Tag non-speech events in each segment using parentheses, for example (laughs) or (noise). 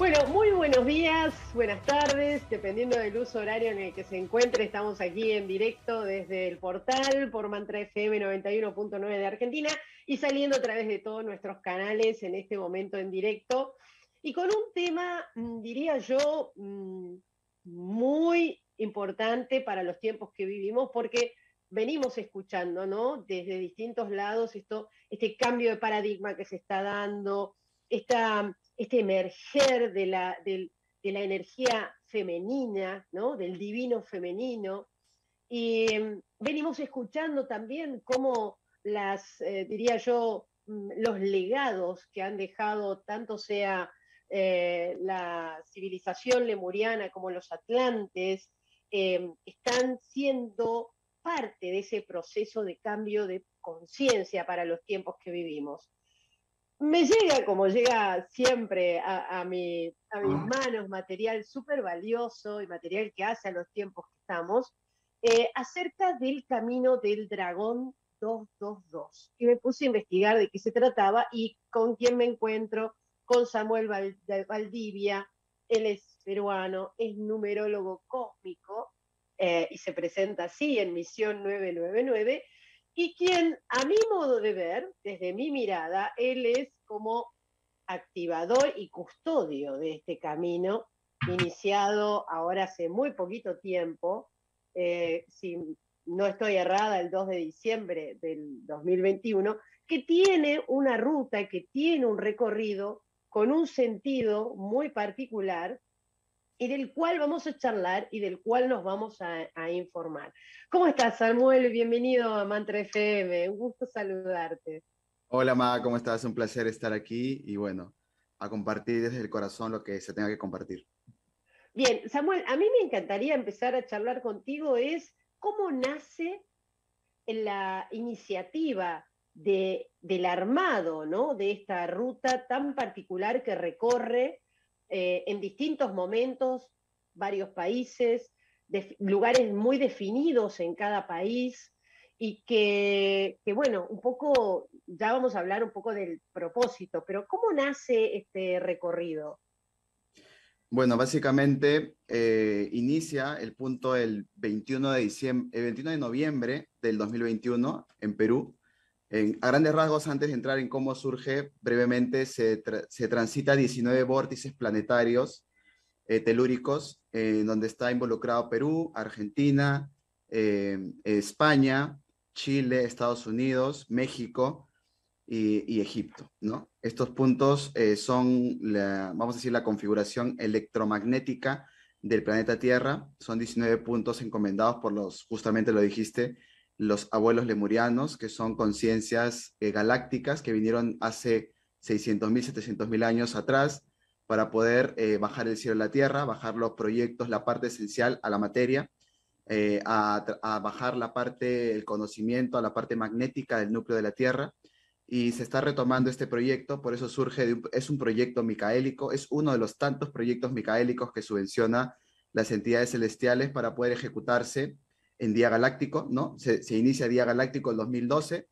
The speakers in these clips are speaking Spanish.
Bueno, muy buenos días, buenas tardes, dependiendo del uso horario en el que se encuentre, estamos aquí en directo desde el portal por Mantra FM 91.9 de Argentina y saliendo a través de todos nuestros canales en este momento en directo y con un tema, mm, diría yo, mm, muy importante para los tiempos que vivimos porque venimos escuchando, ¿no? Desde distintos lados esto, este cambio de paradigma que se está dando, esta este emerger de la, energía femenina, ¿no? del divino femenino. Y em, venimos escuchando también cómo las, eh, diría yo, mm, los legados que han dejado tanto sea eh, la civilización lemuriana como los atlantes, em, están siendo parte de ese proceso de cambio de conciencia para los tiempos que vivimos me llega, como llega siempre a, a mis ah. manos, material súper valioso y material que hace a los tiempos que estamos, eh, acerca del camino del dragón 222. Y me puse a investigar de qué se trataba y con quién me encuentro, con Samuel Valdivia, él es peruano, es numerólogo cósmico eh, y se presenta así en Misión 999 y quien, a mi modo de ver, desde mi mirada, él es como activador y custodio de este camino iniciado ahora hace muy poquito tiempo, eh, si no estoy errada, el 2 de diciembre del 2021, que tiene una ruta, que tiene un recorrido con un sentido muy particular y del cual vamos a charlar y del cual nos vamos a, informar. ¿Cómo estás, Samuel? Bienvenido a Mantra FM, un gusto saludarte. Hola, Ma, ¿cómo estás? Un placer estar aquí y bueno, a compartir desde el corazón lo que se tenga que compartir. Bien, Samuel, a mí me encantaría empezar a charlar contigo es cómo nace la iniciativa del armado, ¿no? De esta ruta tan particular que recorre eh, en distintos momentos, varios países, lugares muy definidos en cada país y que, bueno, un poco, ya vamos a hablar un poco del propósito, pero ¿cómo nace este recorrido? Bueno, básicamente eh, inicia el punto el 21 de, el 21 de noviembre del 2021 en Perú, a grandes rasgos, antes de entrar en cómo surge, brevemente se, transita 19 vórtices planetarios eh, telúricos, en donde está involucrado Perú, Argentina, em, España, Chile, Estados Unidos, México y, Egipto. ¿no? Estos puntos eh, son, vamos a decir, la configuración electromagnética del planeta Tierra. Son 19 puntos encomendados por los, justamente lo dijiste, los abuelos lemurianos, que son conciencias eh, galácticas que vinieron hace 600.000, 700.000 años atrás para poder eh, bajar el cielo a la tierra, bajar los proyectos, la parte esencial a la materia, eh, a, bajar la parte, el conocimiento, a la parte magnética del núcleo de la tierra. Y se está retomando este proyecto, por eso surge, es un proyecto micaélico, es uno de los tantos proyectos micaélicos que subvenciona las entidades celestiales para poder ejecutarse en Día Galáctico, ¿no? Se, inicia Día Galáctico el 2012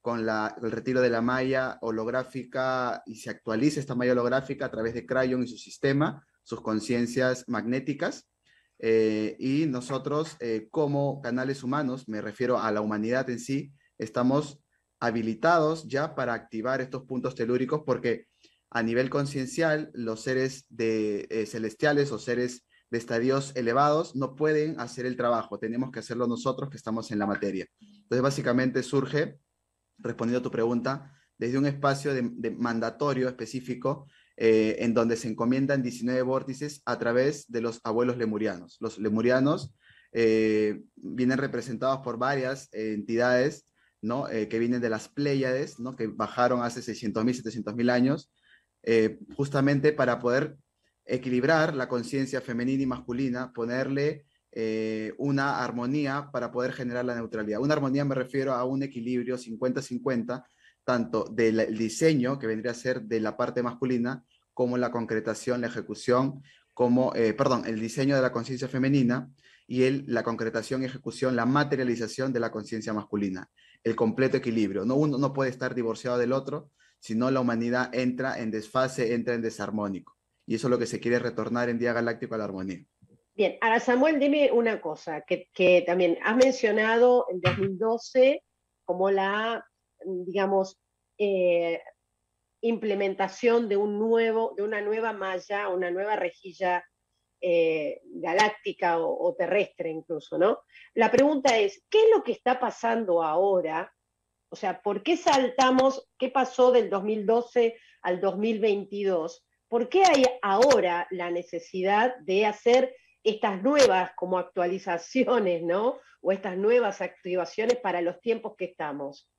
con el retiro de la malla holográfica y se actualiza esta malla holográfica a través de Crayon y su sistema, sus conciencias magnéticas. Eh, y nosotros, eh, como canales humanos, me refiero a la humanidad en sí, estamos habilitados ya para activar estos puntos telúricos porque a nivel conciencial, los seres eh, celestiales o seres de estadios elevados no pueden hacer el trabajo, tenemos que hacerlo nosotros que estamos en la materia. Entonces, básicamente surge, respondiendo a tu pregunta, desde un espacio de, mandatorio específico eh, en donde se encomiendan 19 vórtices a través de los abuelos lemurianos. Los lemurianos eh, vienen representados por varias eh, entidades ¿no? que vienen de las Pléyades, ¿no? que bajaron hace 600.000, 700.000 años, justamente para poder equilibrar la conciencia femenina y masculina, ponerle eh, una armonía para poder generar la neutralidad. Una armonía me refiero a un equilibrio 50-50, tanto del diseño, que vendría a ser de la parte masculina, como la concretación, la ejecución, como, eh, perdón, el diseño de la conciencia femenina y el, la concretación, y ejecución, la materialización de la conciencia masculina. El completo equilibrio. No, uno no puede estar divorciado del otro, sino la humanidad entra en desfase, entra en desarmónico y eso es lo que se quiere retornar en Día Galáctico a la armonía. Bien, ahora Samuel, dime una cosa, que, también has mencionado el 2012 como la, digamos, eh, implementación de, un nuevo, de una nueva malla, una nueva rejilla eh, galáctica o, o, terrestre incluso, ¿no? La pregunta es, ¿qué es lo que está pasando ahora? O sea, ¿por qué saltamos? ¿Qué pasó del 2012 al 2022? ¿Por qué hay ahora la necesidad de hacer estas nuevas como actualizaciones, ¿no? O estas nuevas activaciones para los tiempos que estamos.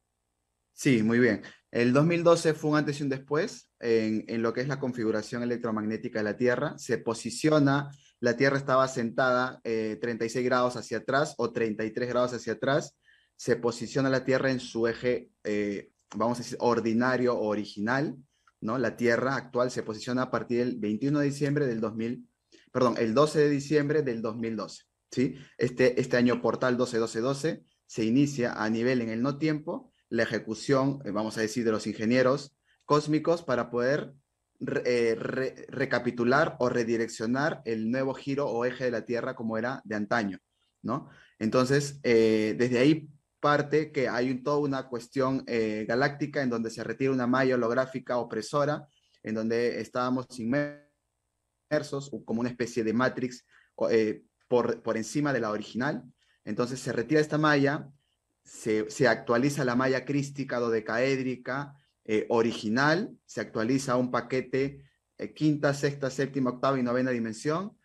Sí, muy bien. El 2012 fue un antes y un después en, lo que es la configuración electromagnética de la Tierra. Se posiciona, la Tierra estaba sentada 36 eh, grados hacia atrás o 33 grados hacia atrás. Se posiciona la Tierra en su eje, eh, vamos a decir, ordinario o original. La Tierra actual se posiciona a partir del 21 de diciembre del 2000, perdón, el 12 de diciembre del 2012, ¿sí? Este, este año portal 12-12-12 se inicia a nivel en el no tiempo la ejecución, eh, vamos a decir, de los ingenieros cósmicos para poder eh, recapitular o redireccionar el nuevo giro o eje de la Tierra como era de antaño, ¿no? Entonces, eh, desde ahí parte que hay un, toda una cuestión eh, galáctica en donde se retira una malla holográfica opresora, en donde estábamos inmersos como una especie de matrix eh, por, encima de la original. Entonces se retira esta malla, se, actualiza la malla crística dodecaédrica eh, original, se actualiza un paquete quinta, sexta, séptima, octava y novena dimensión,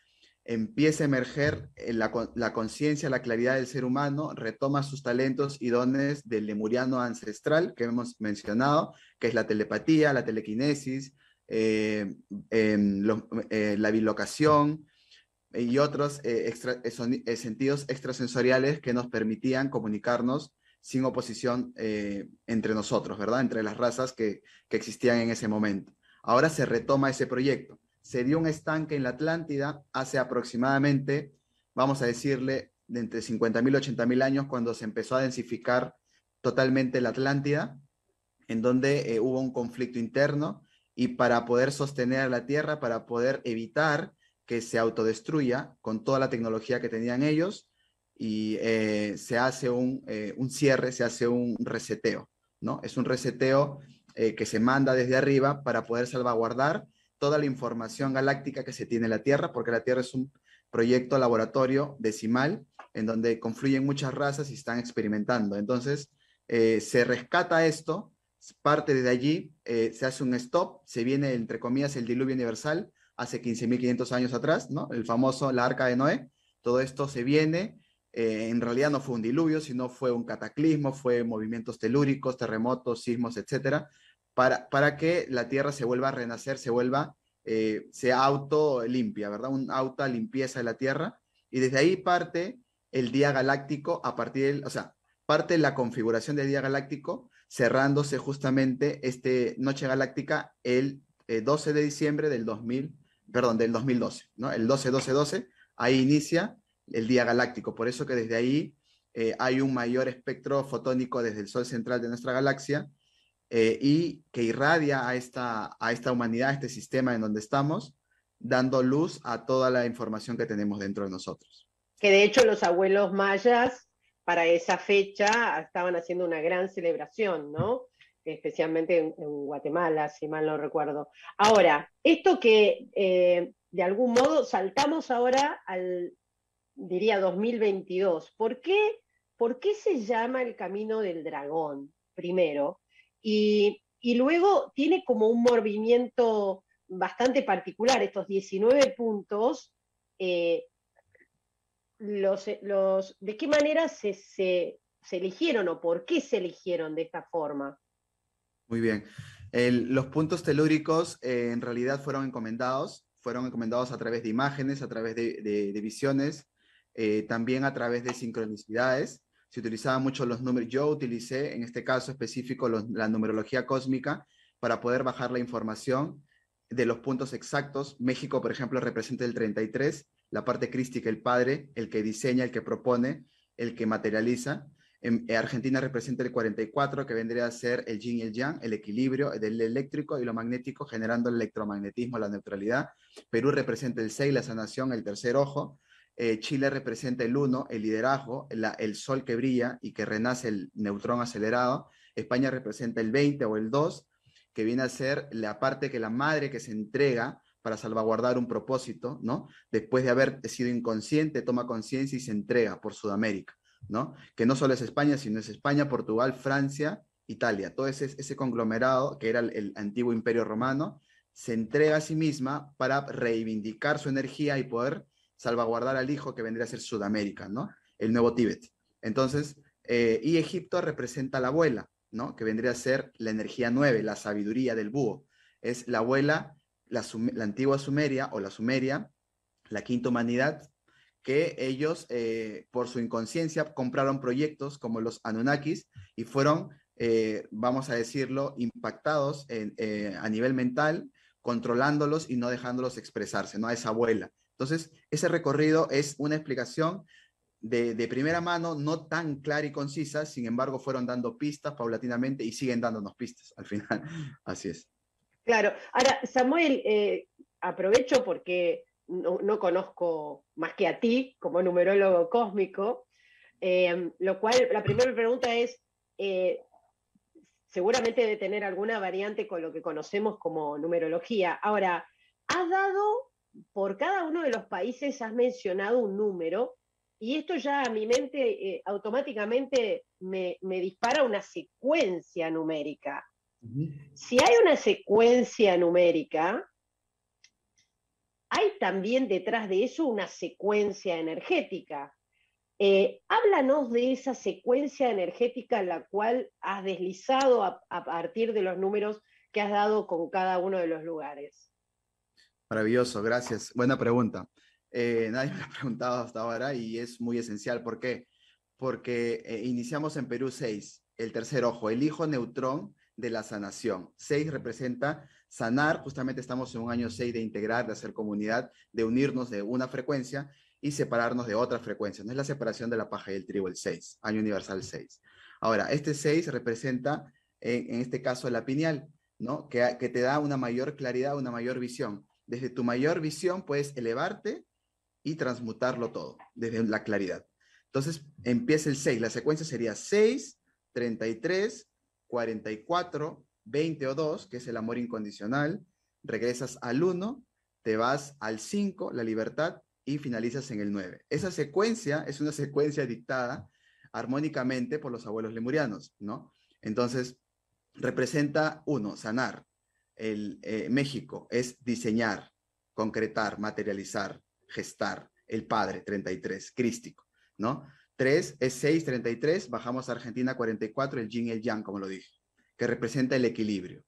empieza a emerger eh, la, la conciencia, la claridad del ser humano, retoma sus talentos y dones del lemuriano ancestral que hemos mencionado, que es la telepatía, la telequinesis, eh, em, eh, la bilocación y otros sentidos extrasensoriales que nos permitían comunicarnos sin oposición entre nosotros, ¿verdad? Entre las razas que existían en ese momento. Ahora se retoma ese proyecto se dio un estanque en la Atlántida hace aproximadamente, vamos a decirle, de entre 50.000 y 80.000 años, cuando se empezó a densificar totalmente la Atlántida, en donde eh, hubo un conflicto interno y para poder sostener la Tierra, para poder evitar que se autodestruya con toda la tecnología que tenían ellos y eh, se hace un, eh, un, cierre, se hace un reseteo, ¿no? Es un reseteo que se manda desde arriba para poder salvaguardar toda la información galáctica que se tiene en la Tierra, porque la Tierra es un proyecto laboratorio decimal en donde confluyen muchas razas y están experimentando. Entonces, eh, se rescata esto, parte de allí, eh, se hace un stop, se viene, entre comillas, el diluvio universal hace 15.500 años atrás, ¿no? El famoso, la arca de Noé, todo esto se viene, eh, en realidad no fue un diluvio, sino fue un cataclismo, fue movimientos telúricos, terremotos, sismos, etcétera, para, que la tierra se vuelva a renacer, se vuelva, eh, se auto limpia, ¿verdad? Una auto limpieza de la tierra. Y desde ahí parte el día galáctico a partir del, o sea, parte la configuración del día galáctico, cerrándose justamente este noche galáctica el 12 eh, de diciembre del 2000, perdón, del 2012, ¿no? El 12-12-12, ahí inicia el día galáctico. Por eso que desde ahí eh, hay un mayor espectro fotónico desde el Sol central de nuestra galaxia eh, y que irradia a esta, a esta humanidad, a este sistema en donde estamos, dando luz a toda la información que tenemos dentro de nosotros. Que de hecho los abuelos mayas para esa fecha estaban haciendo una gran celebración, ¿no? Especialmente en, Guatemala, si mal no recuerdo. Ahora, esto que eh, de algún modo saltamos ahora al, diría, 2022. ¿Por qué, ¿Por qué se llama el camino del dragón? Primero, y, luego tiene como un movimiento bastante particular, estos 19 puntos, eh, eh, ¿de qué manera se, eligieron o por qué se eligieron de esta forma? Muy bien. los puntos telúricos eh, en realidad fueron encomendados, fueron encomendados a través de imágenes, a través de, visiones, también a través de sincronicidades se utilizaban mucho los números. Yo utilicé en este caso específico la numerología cósmica para poder bajar la información de los puntos exactos. México, por ejemplo, representa el 33, la parte crística, el padre, el que diseña, el que propone, el que materializa. En eh, Argentina representa el 44, que vendría a ser el yin y el yang, el equilibrio del eléctrico y lo magnético, generando el electromagnetismo, la neutralidad. Perú representa el 6, la sanación, el tercer ojo. Eh, Chile representa el 1, el liderazgo, el sol que brilla y que renace el neutrón acelerado. España representa el 20 o el 2, que viene a ser la parte que la madre que se entrega para salvaguardar un propósito, ¿no? Después de haber sido inconsciente, toma conciencia y se entrega por Sudamérica, ¿no? Que no solo es España, sino es España, Portugal, Francia, Italia. Todo ese, conglomerado que era el antiguo imperio romano se entrega a sí misma para reivindicar su energía y poder salvaguardar al hijo que vendría a ser Sudamérica, ¿no? El nuevo Tíbet. Entonces, eh, y Egipto representa la abuela, ¿no? Que vendría a ser la energía nueve, la sabiduría del búho. Es la abuela, la, antigua Sumeria o la Sumeria, la quinta humanidad, que ellos, eh, por su inconsciencia, compraron proyectos como los Anunnakis y fueron, eh, vamos a decirlo, impactados a nivel mental, controlándolos y no dejándolos expresarse, ¿no? A esa abuela, entonces, ese recorrido es una explicación de, primera mano, no tan clara y concisa, sin embargo, fueron dando pistas paulatinamente y siguen dándonos pistas al final. (laughs) Así es. Claro. Ahora, Samuel, eh, aprovecho porque no, conozco más que a ti como numerólogo cósmico, em, lo cual, la primera pregunta es, eh, seguramente debe tener alguna variante con lo que conocemos como numerología. Ahora, ¿has dado por cada uno de los países has mencionado un número y esto ya a mi mente eh, automáticamente me, dispara una secuencia numérica. Si hay una secuencia numérica, hay también detrás de eso una secuencia energética. Eh, háblanos de esa secuencia energética en la cual has deslizado a partir de los números que has dado con cada uno de los lugares. Maravilloso, gracias. Buena pregunta. Eh, nadie (laughs) me ha preguntado hasta ahora y es muy esencial. ¿Por qué? Porque eh, iniciamos en Perú 6, el tercer ojo, el hijo neutrón de la sanación. 6 representa sanar, justamente estamos en un año 6 de integrar, de hacer comunidad, de unirnos de una frecuencia y separarnos de otra frecuencia. No es la separación de la paja y el trigo, el 6, año universal 6. Ahora, este 6 representa, en, en, este caso, la pineal, ¿no? Que, que te da una mayor claridad, una mayor visión. Desde tu mayor visión puedes elevarte y transmutarlo todo, desde la claridad. Entonces empieza el 6, la secuencia sería 6, 33, 44, 20 o 2, que es el amor incondicional, regresas al 1, te vas al 5, la libertad, y finalizas en el 9. Esa secuencia es una secuencia dictada armónicamente por los abuelos lemurianos, ¿no? Entonces, representa 1, sanar, el, eh, México es diseñar, concretar, materializar, gestar. El Padre, 33, crístico, ¿no? 3 es 6, 33, bajamos a Argentina 44, el yin y el yang, como lo dije, que representa el equilibrio,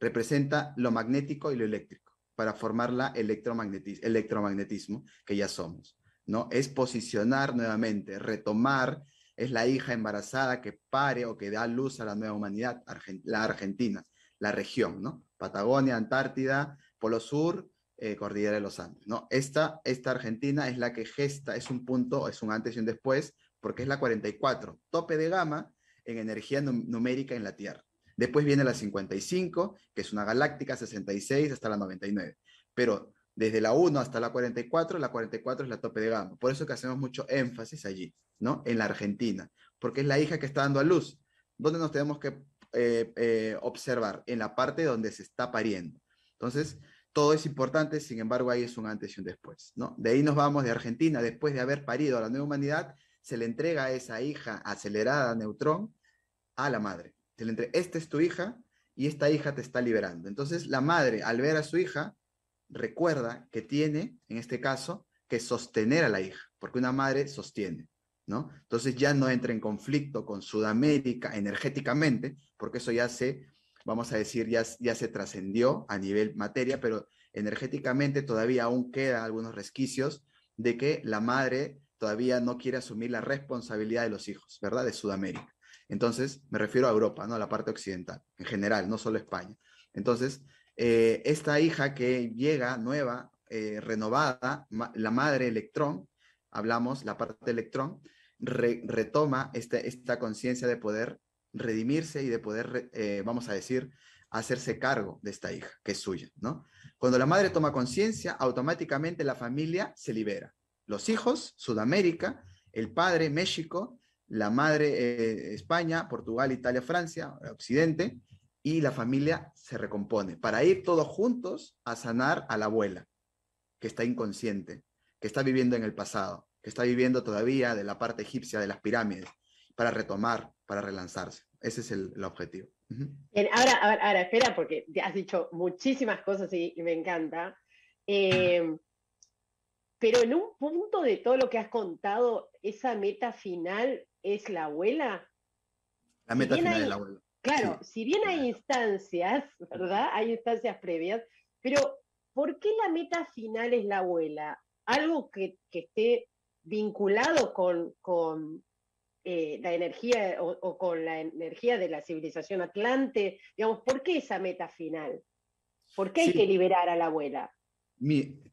representa lo magnético y lo eléctrico, para formar la electromagnetismo, electromagnetismo que ya somos, ¿no? Es posicionar nuevamente, retomar, es la hija embarazada que pare o que da luz a la nueva humanidad, la Argentina, la región, ¿no? Patagonia, Antártida, Polo Sur, eh, Cordillera de los Andes. ¿no? Esta, esta Argentina es la que gesta, es un punto, es un antes y un después, porque es la 44, tope de gama en energía numérica en la Tierra. Después viene la 55, que es una galáctica, 66 hasta la 99. Pero desde la 1 hasta la 44, la 44 es la tope de gama. Por eso que hacemos mucho énfasis allí, ¿no? En la Argentina, porque es la hija que está dando a luz. ¿Dónde nos tenemos que eh, eh, observar en la parte donde se está pariendo. Entonces, todo es importante, sin embargo, ahí es un antes y un después. ¿no? De ahí nos vamos de Argentina, después de haber parido a la nueva humanidad, se le entrega a esa hija acelerada, neutrón, a la madre. Se le entre... Esta es tu hija y esta hija te está liberando. Entonces, la madre, al ver a su hija, recuerda que tiene, en este caso, que sostener a la hija, porque una madre sostiene. Entonces ya no entra en conflicto con Sudamérica energéticamente, porque eso ya se, vamos a decir, ya, ya se trascendió a nivel materia, pero energéticamente todavía aún queda algunos resquicios de que la madre todavía no quiere asumir la responsabilidad de los hijos, ¿verdad? De Sudamérica. Entonces, me refiero a Europa, ¿no? A la parte occidental, en general, no solo España. Entonces, eh, esta hija que llega nueva, eh, renovada, la madre electrón, hablamos la parte electrón, retoma esta, esta conciencia de poder redimirse y de poder, eh, vamos a decir, hacerse cargo de esta hija, que es suya, ¿no? Cuando la madre toma conciencia, automáticamente la familia se libera. Los hijos, Sudamérica, el padre, México, la madre, eh, España, Portugal, Italia, Francia, Occidente, y la familia se recompone para ir todos juntos a sanar a la abuela, que está inconsciente, que está viviendo en el pasado, que está viviendo todavía de la parte egipcia de las pirámides, para retomar, para relanzarse. Ese es el, objetivo. ahora, espera, porque has dicho muchísimas cosas y, me encanta. Em, pero en un punto de todo lo que has contado, esa meta final es la abuela. La meta final es la abuela. Claro, si bien hay instancias, ¿verdad? Hay instancias previas, pero ¿por qué la meta final es la abuela? Algo que, que esté vinculado con, con eh, la energía o, con la energía de la civilización atlante? Digamos, ¿por qué esa meta final? ¿Por qué hay que liberar a la abuela?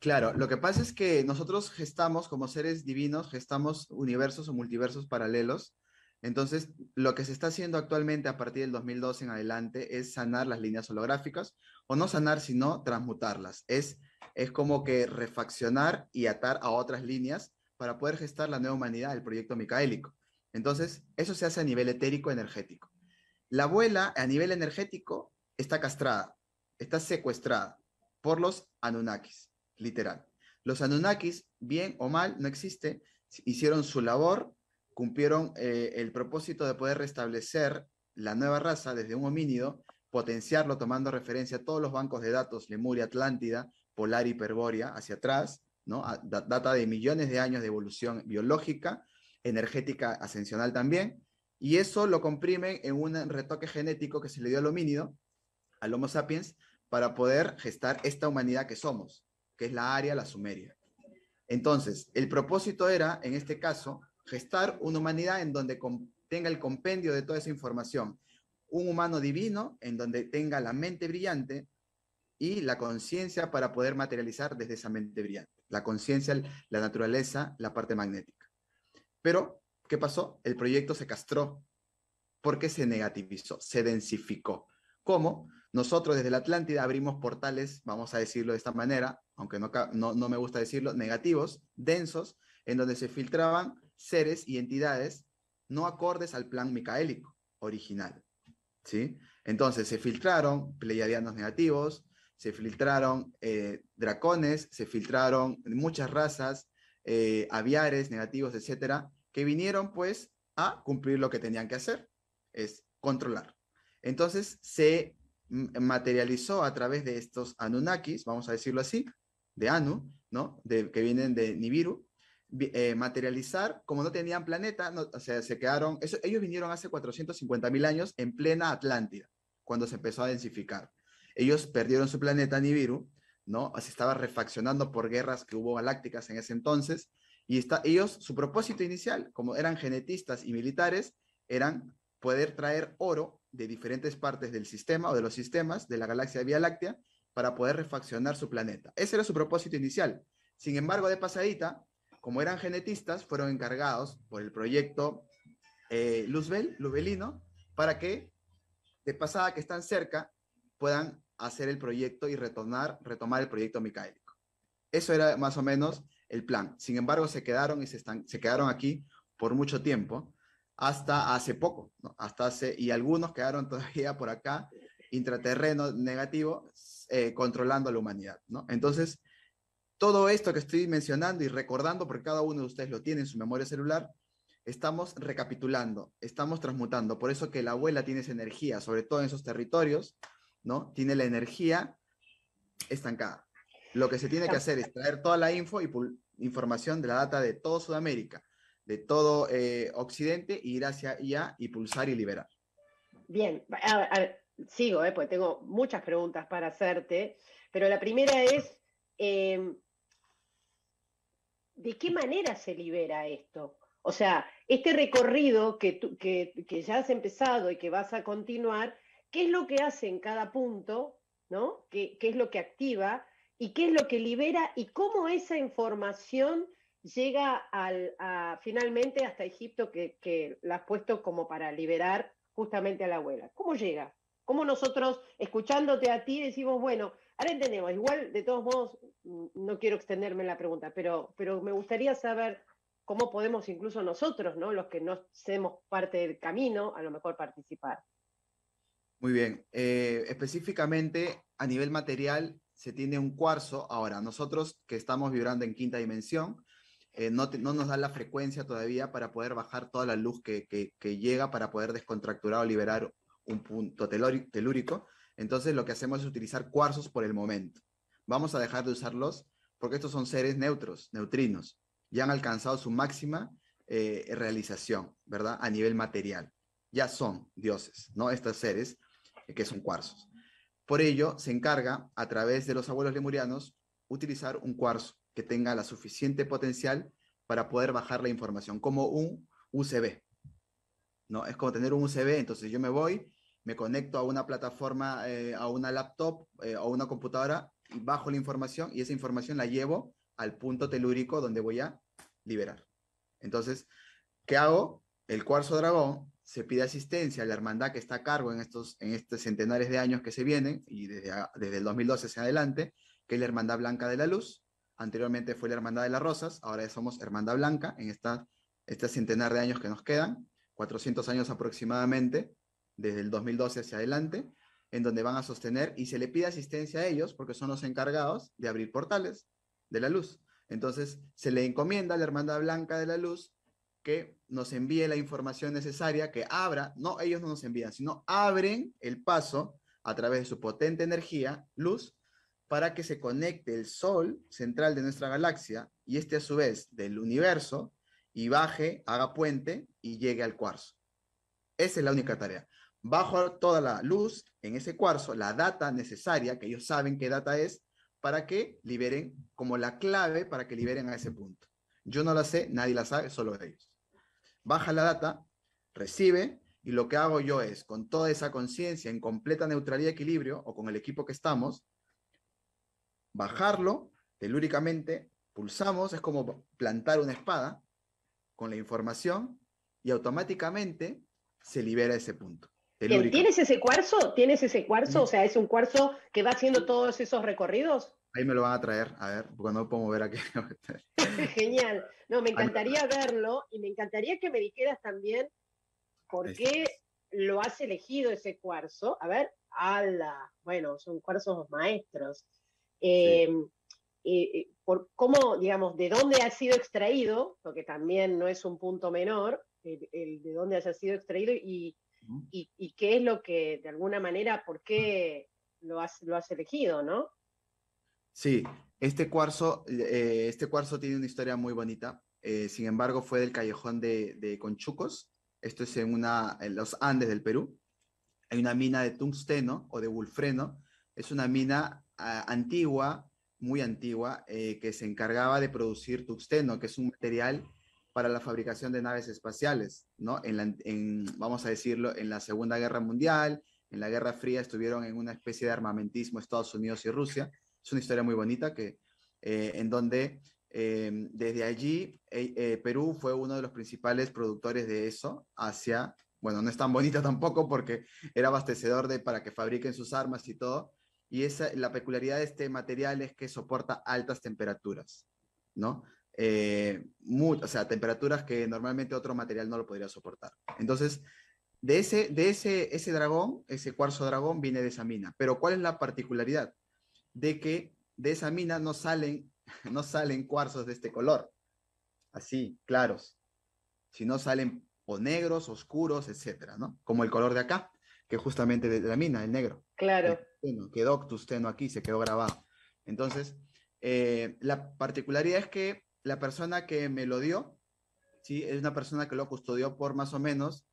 claro, lo que pasa es que nosotros gestamos como seres divinos, gestamos universos o multiversos paralelos. Entonces, lo que se está haciendo actualmente a partir del 2012 en adelante es sanar las líneas holográficas, o no sanar, sino transmutarlas. Es, es como que refaccionar y atar a otras líneas para poder gestar la nueva humanidad, el proyecto micaélico. Entonces, eso se hace a nivel etérico energético. La abuela a nivel energético está castrada, está secuestrada por los Anunnakis, literal. Los Anunnakis, bien o mal, no existe, hicieron su labor, cumplieron eh, el propósito de poder restablecer la nueva raza desde un homínido, potenciarlo tomando referencia a todos los bancos de datos, Lemuria, Atlántida, Polar, Hiperbórea, hacia atrás, Ah, data de millones de años de evolución biológica, energética ascensional también, y eso lo comprime en un retoque genético que se le dio al homínido, al Homo sapiens, para poder gestar esta humanidad que somos, que es la área, la sumeria. Entonces, el propósito era, en este caso, gestar una humanidad en donde tenga el compendio de toda esa información, un humano divino en donde tenga la mente brillante y la conciencia para poder materializar desde esa mente brillante la conciencia, la naturaleza, la parte magnética. Pero, ¿qué pasó? El proyecto se castró porque se negativizó, se densificó. ¿Cómo? Nosotros desde la Atlántida abrimos portales, vamos a decirlo de esta manera, aunque no, me gusta decirlo, negativos, densos, en donde se filtraban seres y entidades no acordes al plan micaélico original. ¿sí? Entonces se filtraron pleiadianos negativos, se filtraron eh, dracones, se filtraron muchas razas, eh, aviares, negativos, etcétera, que vinieron pues a cumplir lo que tenían que hacer, es controlar. Entonces se materializó a través de estos Anunnakis, vamos a decirlo así, de Anu, ¿no? De, que vienen de Nibiru, eh, materializar, como no tenían planeta, o sea, se quedaron, ellos vinieron hace 450 mil años en plena Atlántida, cuando se empezó a densificar. Ellos perdieron su planeta Nibiru, ¿no? Se estaba refaccionando por guerras que hubo galácticas en ese entonces. Y está, ellos, su propósito inicial, como eran genetistas y militares, eran poder traer oro de diferentes partes del sistema o de los sistemas de la galaxia Vía Láctea para poder refaccionar su planeta. Ese era su propósito inicial. Sin embargo, de pasadita, como eran genetistas, fueron encargados por el proyecto eh, Luzbel, Lubelino, para que de pasada que están cerca puedan hacer el proyecto y retomar el proyecto micaélico. Eso era más o menos el plan. Sin embargo, se quedaron y se, están, se quedaron aquí por mucho tiempo, hasta hace poco, hasta hace, y algunos quedaron (laughs) todavía por acá, intraterreno negativo, eh, controlando a la humanidad. ¿no? Entonces, todo esto que estoy mencionando y recordando, porque cada uno de ustedes lo tiene en su memoria celular, estamos recapitulando, estamos transmutando. Por eso que la abuela tiene esa energía, sobre todo en esos territorios, ¿no? Tiene la energía estancada. Lo que se tiene que hacer es traer toda la info y información de la data de toda Sudamérica, de todo eh, Occidente, y ir hacia allá y pulsar y liberar. Bien, sigo, eh, porque tengo muchas preguntas para hacerte, pero la primera es, em, ¿de qué manera se libera esto? O sea, este recorrido que, tú, que ya has empezado y que vas a continuar, qué es lo que hace en cada punto, ¿no? ¿Qué, es lo que activa y qué es lo que libera y cómo esa información llega al, finalmente hasta Egipto que, la has puesto como para liberar justamente a la abuela. ¿Cómo llega? ¿Cómo nosotros, escuchándote a ti, decimos, bueno, ahora entendemos, igual de todos modos, mm, no quiero extenderme en la pregunta, pero, me gustaría saber cómo podemos incluso nosotros, ¿no? los que no hacemos parte del camino, a lo mejor participar. Muy bien. Eh, específicamente, a nivel material, se tiene un cuarzo. Ahora, nosotros que estamos vibrando en quinta dimensión, eh, no, nos da la frecuencia todavía para poder bajar toda la luz que, llega para poder descontracturar o liberar un punto telúrico. Entonces, lo que hacemos es utilizar cuarzos por el momento. Vamos a dejar de usarlos porque estos son seres neutros, neutrinos. Ya han alcanzado su máxima eh, realización, ¿verdad? A nivel material. Ya son dioses, ¿no? Estos seres que son cuarzos. Por ello, se encarga, a través de los abuelos lemurianos, utilizar un cuarzo que tenga la suficiente potencial para poder bajar la información, como un USB. ¿no? Es como tener un UCB, entonces yo me voy, me conecto a una plataforma, eh, a una laptop o eh, a una computadora, y bajo la información y esa información la llevo al punto telúrico donde voy a liberar. Entonces, ¿qué hago? El cuarzo dragón se pide asistencia a la hermandad que está a cargo en estos, en estos centenares de años que se vienen, y desde, desde el 2012 hacia adelante, que es la Hermandad Blanca de la Luz. Anteriormente fue la Hermandad de las Rosas, ahora somos Hermandad Blanca en esta, este centenar de años que nos quedan, 400 años aproximadamente, desde el 2012 hacia adelante, en donde van a sostener y se le pide asistencia a ellos porque son los encargados de abrir portales de la luz. Entonces se le encomienda a la Hermandad Blanca de la Luz que nos envíe la información necesaria, que abra, no, ellos no nos envían, sino abren el paso a través de su potente energía, luz, para que se conecte el Sol central de nuestra galaxia y este a su vez del universo y baje, haga puente y llegue al cuarzo. Esa es la única tarea. Bajo toda la luz en ese cuarzo, la data necesaria, que ellos saben qué data es, para que liberen como la clave para que liberen a ese punto. Yo no la sé, nadie la sabe, solo ellos baja la data, recibe, y lo que hago yo es, con toda esa conciencia, en completa neutralidad y equilibrio, o con el equipo que estamos, bajarlo, telúricamente, pulsamos, es como plantar una espada con la información, y automáticamente se libera ese punto. ¿Tienes ese cuarzo? ¿Tienes ese cuarzo? Mm. O sea, es un cuarzo que va haciendo todos esos recorridos ahí me lo van a traer, a ver, porque no puedo mover aquí. (laughs) (laughs) Genial. No, me encantaría verlo y me encantaría que me dijeras también por qué lo has elegido ese cuarzo. A ver, ala, bueno, son cuarzos maestros. Em, por cómo, digamos, de dónde ha sido extraído, porque también no es un punto menor, el, de dónde haya sido extraído y, qué es lo que, de alguna manera, por qué lo lo has elegido, ¿no? Sí, este cuarzo, eh, este cuarzo tiene una historia muy bonita. Eh, sin embargo, fue del callejón de, Conchucos. Esto es en, una, en los Andes del Perú. Hay una mina de tungsteno o de wolfreno. Es una mina ah, antigua, muy antigua, eh, que se encargaba de producir tungsteno, que es un material para la fabricación de naves espaciales, ¿no? En, la, en vamos a decirlo, en la Segunda Guerra Mundial, en la Guerra Fría, estuvieron en una especie de armamentismo Estados Unidos y Rusia es una historia muy bonita que, eh, en donde em, desde allí eh, eh, Perú fue uno de los principales productores de eso hacia, bueno, no es tan bonita (laughs) tampoco porque era abastecedor de para que fabriquen sus armas y todo. Y esa, la peculiaridad de este material es que soporta altas temperaturas, ¿no? o sea, temperaturas que normalmente otro material no lo podría soportar. Entonces, de ese, de ese, ese dragón, ese cuarzo dragón, viene de esa mina. Pero ¿cuál es la particularidad? de que de esa mina no salen, (laughs) no salen cuarzos de este color, así, claros, sino salen o negros, oscuros, etcétera, ¿no? Como el color de acá, que justamente de la mina, el negro. Claro. Este, quedó no aquí, se quedó grabado. Entonces, eh, la particularidad es que la persona que me lo dio, ¿sí? Es una persona que lo custodió por más o menos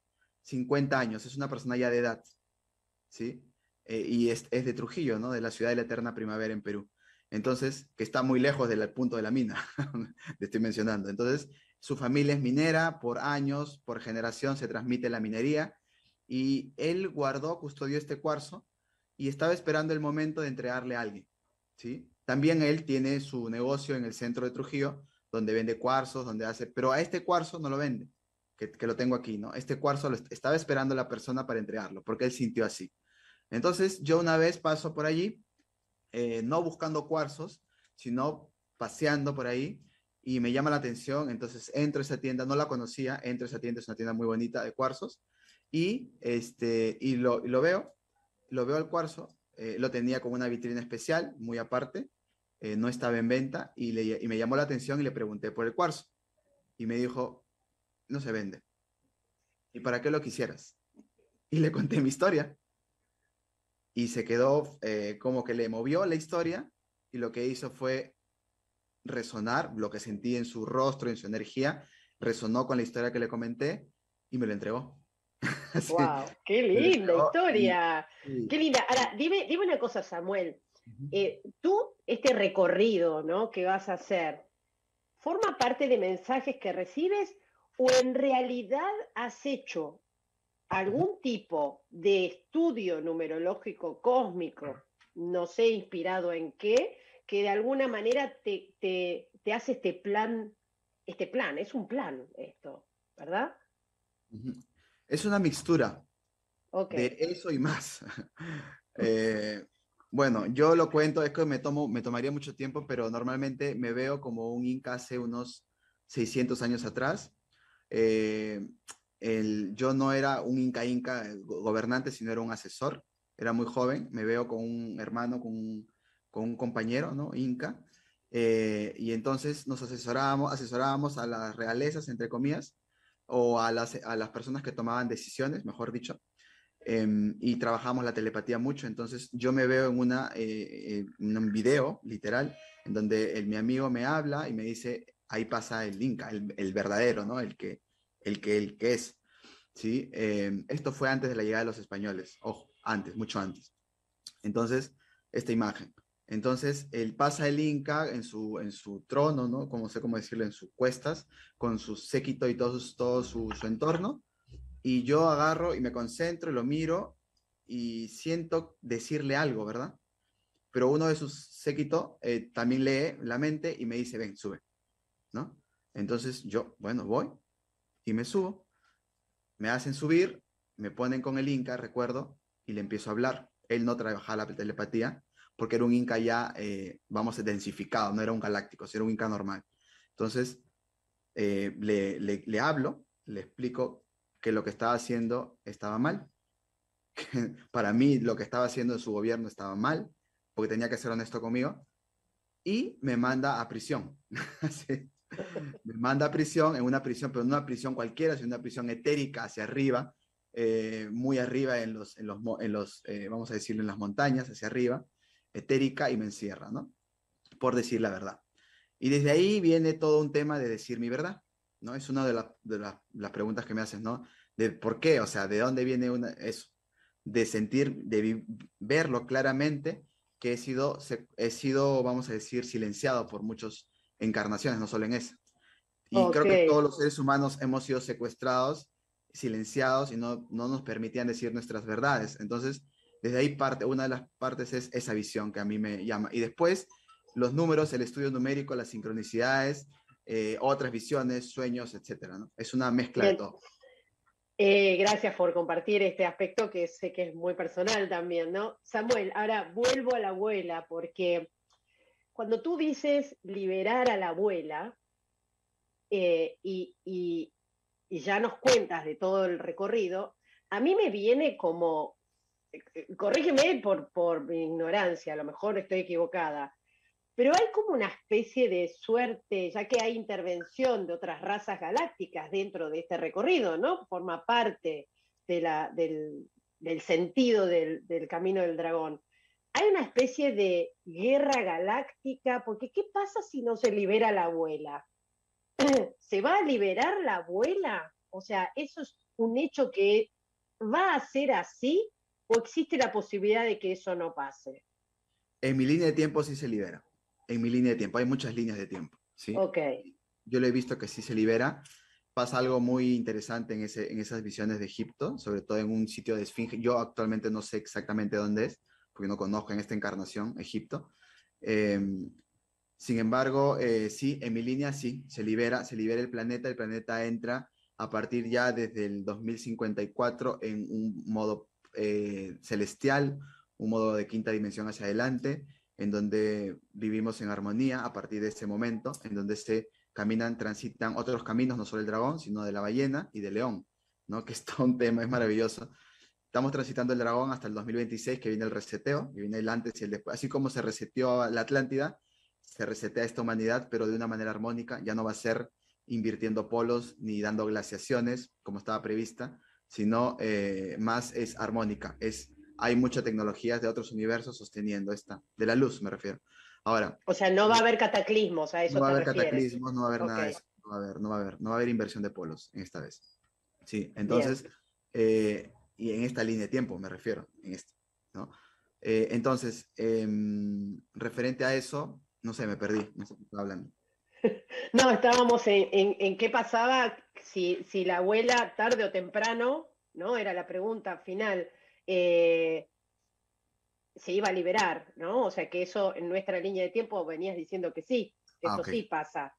50 años, es una persona ya de edad, ¿sí? Eh, y es, de Trujillo, ¿no? De la ciudad de la eterna primavera en Perú. Entonces, que está muy lejos del punto de la mina, le (laughs) estoy mencionando. Entonces, su familia es minera, por años, por generación se transmite la minería, y él guardó, custodió este cuarzo, y estaba esperando el momento de entregarle a alguien, ¿sí? También él tiene su negocio en el centro de Trujillo, donde vende cuarzos, donde hace, pero a este cuarzo no lo vende, que, que lo tengo aquí, ¿no? Este cuarzo estaba esperando la persona para entregarlo, porque él sintió así. Entonces, yo una vez paso por allí, eh, no buscando cuarzos, sino paseando por ahí y me llama la atención. Entonces, entro a esa tienda, no la conocía, entro a esa tienda, es una tienda muy bonita de cuarzos y, este, y, lo, y lo veo, lo veo el cuarzo, eh, lo tenía como una vitrina especial, muy aparte, eh, no estaba en venta y, y me llamó la atención y le pregunté por el cuarzo y me dijo, no se vende. ¿Y para qué lo quisieras? Y le conté mi historia y se quedó eh, como que le movió la historia y lo que hizo fue resonar lo que sentí en su rostro, en su energía, resonó con la historia que le comenté y me lo entregó. ¡Wow! (laughs) ¡Qué linda historia! ¡Qué linda! Ahora, dime, dime una cosa, Samuel. Eh, tú, este recorrido ¿no? que vas a hacer, ¿forma parte de mensajes que recibes o en realidad has hecho algún tipo de estudio numerológico cósmico, no sé inspirado en qué, que de alguna manera te, te, te hace este plan, este plan, es un plan esto, ¿verdad? Es una mixtura de eso y más. (laughs) Eh, bueno, yo lo cuento, es que me, tomo, me tomaría mucho tiempo, pero normalmente me veo como un Inca hace unos 600 años atrás. Eh, yo no era un inca inca eh, gobernante, sino era un asesor. Era muy joven, me veo con un hermano, con un, compañero, ¿no? Inca. Eh, y entonces nos asesorábamos, asesorábamos a las realezas, entre comillas, o a las, a las personas que tomaban decisiones, mejor dicho, em, y trabajamos la telepatía mucho. Entonces yo me veo en, una, eh, un video, literal, en donde el, mi amigo me habla y me dice, ahí pasa el Inca, el verdadero, ¿no? El que, el que, el que es. ¿sí? Eh, esto fue antes de la llegada de los españoles, ojo, antes, mucho antes. Entonces, esta imagen. Entonces, el pasa el Inca en su, en su trono, ¿no? Como sé cómo decirlo, en sus cuestas, con su séquito y todo, todo su, entorno. Y yo agarro y me concentro, y lo miro y siento decirle algo, ¿verdad? Pero uno de sus séquito eh, también lee la mente y me dice, ven, sube, ¿no? Entonces yo, bueno, voy y me subo. Me hacen subir, me ponen con el Inca, recuerdo, y le empiezo a hablar. Él no trabajaba la telepatía porque era un Inca ya, eh, vamos, densificado, no era un galáctico, era un Inca normal. Entonces, eh, le, le, hablo, le explico que lo que estaba haciendo estaba mal. (laughs) para mí, lo que estaba haciendo en su gobierno estaba mal, porque tenía que ser honesto conmigo. Y me manda a prisión. (laughs) (laughs) me manda a prisión, en una prisión, pero no una prisión cualquiera, sino una prisión etérica hacia arriba, eh, muy arriba en los, los, eh, vamos a decirlo, en las montañas, hacia arriba, etérica y me encierra, ¿no? Por decir la verdad. Y desde ahí viene todo un tema de decir mi verdad, ¿no? Es una de, las preguntas que me haces, ¿no? De por qué, o sea, de dónde viene una, eso, de sentir, de verlo claramente, que he sido, he sido, vamos a decir, silenciado por muchos encarnaciones, no solo en esa. Y creo que todos los seres humanos hemos sido secuestrados, silenciados y no, nos permitían decir nuestras verdades. Entonces, desde ahí parte, una de las partes es esa visión que a mí me llama. Y después, los números, el estudio numérico, las sincronicidades, eh, otras visiones, sueños, etcétera. ¿no? Es una mezcla de todo. Eh, gracias por compartir este aspecto que sé que es muy personal también, ¿no? Samuel, ahora vuelvo a la abuela porque cuando tú dices liberar a la abuela eh, y, ya nos cuentas de todo el recorrido, a mí me viene como, eh, eh, corrígeme por, por mi ignorancia, a lo mejor estoy equivocada, pero hay como una especie de suerte, ya que hay intervención de otras razas galácticas dentro de este recorrido, ¿no? Forma parte del, sentido del, camino del dragón hay una especie de guerra galáctica, porque ¿qué pasa si no se libera la abuela? (clears throat) ¿Se va a liberar la abuela? O sea, ¿eso es un hecho que va a ser así o existe la posibilidad de que eso no pase? En mi línea de tiempo sí se libera. En mi línea de tiempo, hay muchas líneas de tiempo. ¿sí? Yo lo he visto que sí se libera. Pasa algo muy interesante en esas visiones de Egipto, sobre todo en un sitio de esfinge. Yo actualmente no sé exactamente dónde es, porque no conozco en esta encarnación Egipto. Em, sin embargo, eh, sí, en mi línea sí, se libera, se libera el planeta, el planeta entra a partir ya desde el 2054 en un modo eh, celestial, un modo de quinta dimensión hacia adelante, en donde vivimos en armonía a partir de ese momento, en donde se caminan, transitan otros caminos, no solo el dragón, sino de la ballena y de león, ¿no? (laughs) Que es todo un tema, es maravilloso. Estamos transitando el dragón hasta el 2026, que viene el reseteo, y viene el antes y el después. Así como se reseteó la Atlántida, se resetea esta humanidad, pero de una manera armónica. Ya no va a ser invirtiendo polos ni dando glaciaciones, como estaba prevista, sino eh, más es armónica. Es, hay muchas tecnologías de otros universos sosteniendo esta, de la luz me refiero. Ahora. O sea, no va a haber cataclismos, a eso No va a haber cataclismos, no va a haber nada de eso. No va a haber, no va a haber, inversión de polos en esta vez. Sí, entonces, y en esta línea de tiempo me refiero, en este, ¿no? Eh, entonces, em, referente a eso, no sé, me perdí, no sé qué hablando. (laughs) No, estábamos en, qué pasaba si, la abuela tarde o temprano, ¿no? Era la pregunta final, eh, se iba a liberar, ¿no? O sea que eso en nuestra línea de tiempo venías diciendo que sí, ah, eso sí pasa.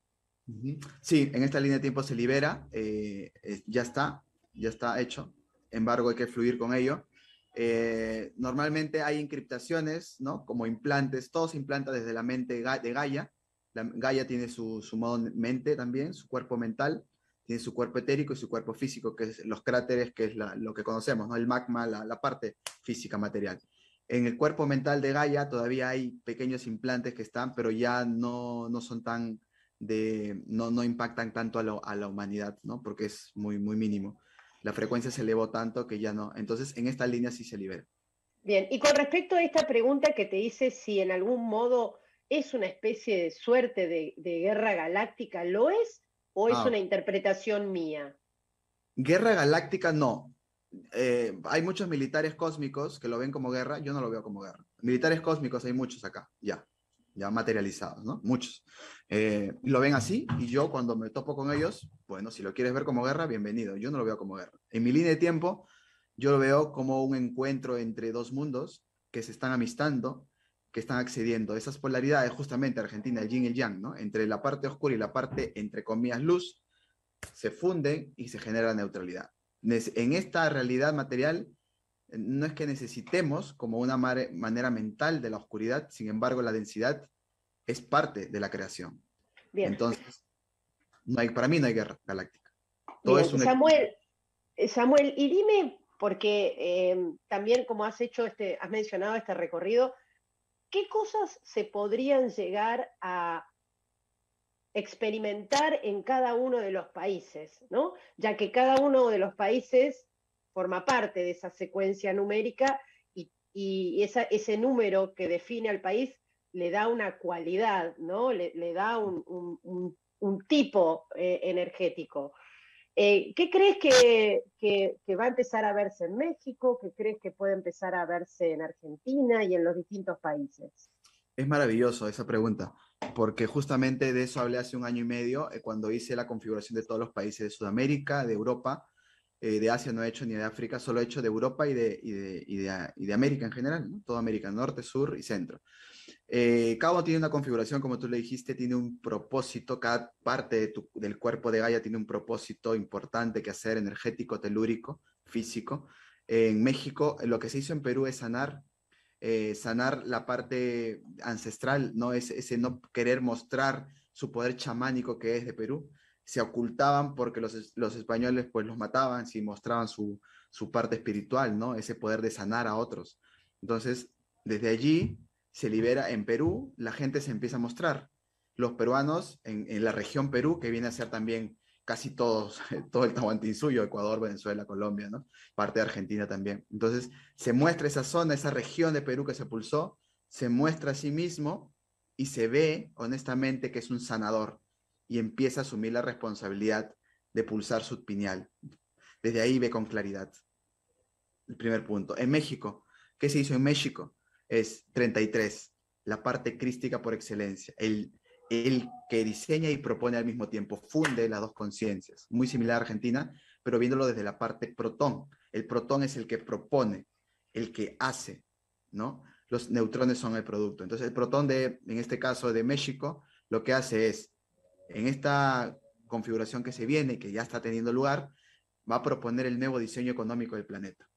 Sí, en esta línea de tiempo se libera, eh, ya está, ya está hecho, embargo hay que fluir con ello. Eh, normalmente hay encriptaciones, ¿no? Como implantes, todo se implanta desde la mente de Gaia. La, Gaia tiene su, su modo mente también, su cuerpo mental, tiene su cuerpo etérico y su cuerpo físico, que es los cráteres, que es lo que conocemos, ¿no? El magma, la, parte física material. En el cuerpo mental de Gaia todavía hay pequeños implantes que están, pero ya no, no son tan de, no, no impactan tanto a, a la humanidad, ¿no? Porque es muy, muy mínimo la frecuencia se elevó tanto que ya no. Entonces, en esta línea sí se libera. Bien, y con respecto a esta pregunta que te hice, si en algún modo es una especie de suerte de, guerra galáctica, ¿lo es o es una interpretación mía? Guerra galáctica no. Eh, hay muchos militares cósmicos que lo ven como guerra, yo no lo veo como guerra. Militares cósmicos hay muchos acá, ya ya materializados, ¿no? Muchos. Eh, lo ven así y yo cuando me topo con ellos, bueno, si lo quieres ver como guerra, bienvenido. Yo no lo veo como guerra. En mi línea de tiempo, yo lo veo como un encuentro entre dos mundos que se están amistando, que están accediendo. Esas polaridades, justamente Argentina, el yin y el yang, ¿no? Entre la parte oscura y la parte, entre comillas, luz, se funden y se genera neutralidad. En esta realidad material no es que necesitemos como una manera mental de la oscuridad, sin embargo la densidad es parte de la creación. Entonces, no hay, para mí no hay guerra galáctica. Todo Samuel, eh, Samuel, y dime, porque em, también como has hecho este, has mencionado este recorrido, ¿qué cosas se podrían llegar a experimentar en cada uno de los países, ¿no? Ya que cada uno de los países forma parte de esa secuencia numérica y, ese número que define al país le da una cualidad, ¿no? Le, da un, tipo eh, energético. Eh, ¿Qué crees que, va a empezar a verse en México? ¿Qué crees que puede empezar a verse en Argentina y en los distintos países? Es maravilloso esa pregunta, porque justamente de eso hablé hace un año y medio, eh, cuando hice la configuración de todos los países de Sudamérica, de Europa eh, de Asia no he hecho ni de África, solo he hecho de Europa y de, y de, y de, América en general, ¿no? toda América, norte, sur y centro. Eh, Cabo cada uno tiene una configuración, como tú le dijiste, tiene un propósito, cada parte del cuerpo de Gaia tiene un propósito importante que hacer, energético, telúrico, físico. en México, lo que se hizo en Perú es sanar, eh, sanar la parte ancestral, no es ese no querer mostrar su poder chamánico que es de Perú, se ocultaban porque los, españoles pues los mataban si mostraban su, parte espiritual, ¿no? Ese poder de sanar a otros. Entonces, desde allí se libera en Perú, la gente se empieza a mostrar. Los peruanos en, la región Perú, que viene a ser también casi todos, (laughs) todo el Tahuantinsuyo, Ecuador, Venezuela, Colombia, Parte de Argentina también. Entonces, se muestra esa zona, esa región de Perú que se pulsó, se muestra a sí mismo y se ve, honestamente, que es un sanador y empieza a asumir la responsabilidad de pulsar su pineal. Desde ahí ve con claridad. El primer punto. En México, ¿qué se hizo en México? Es 33, la parte crística por excelencia, el, el que diseña y propone al mismo tiempo, funde las dos conciencias, muy similar a Argentina, pero viéndolo desde la parte protón. El protón es el que propone, el que hace, ¿no? Los neutrones son el producto. Entonces, el protón de, en este caso de México, lo que hace es en esta configuración que se viene, que ya está teniendo lugar, va a proponer el nuevo diseño económico del planeta.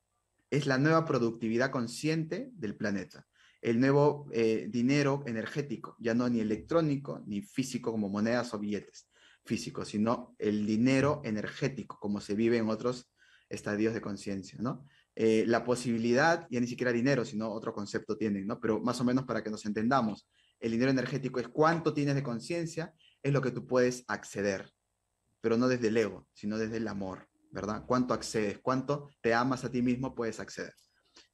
Es la nueva productividad consciente del planeta, el nuevo eh, dinero energético, ya no ni electrónico ni físico como monedas o billetes físicos, sino el dinero energético, como se vive en otros estadios de conciencia, ¿no? Eh, la posibilidad, ya ni siquiera dinero, sino otro concepto tienen, ¿no? Pero más o menos para que nos entendamos, el dinero energético es cuánto tienes de conciencia es lo que tú puedes acceder, pero no desde el ego, sino desde el amor, ¿verdad? Cuánto accedes, cuánto te amas a ti mismo puedes acceder.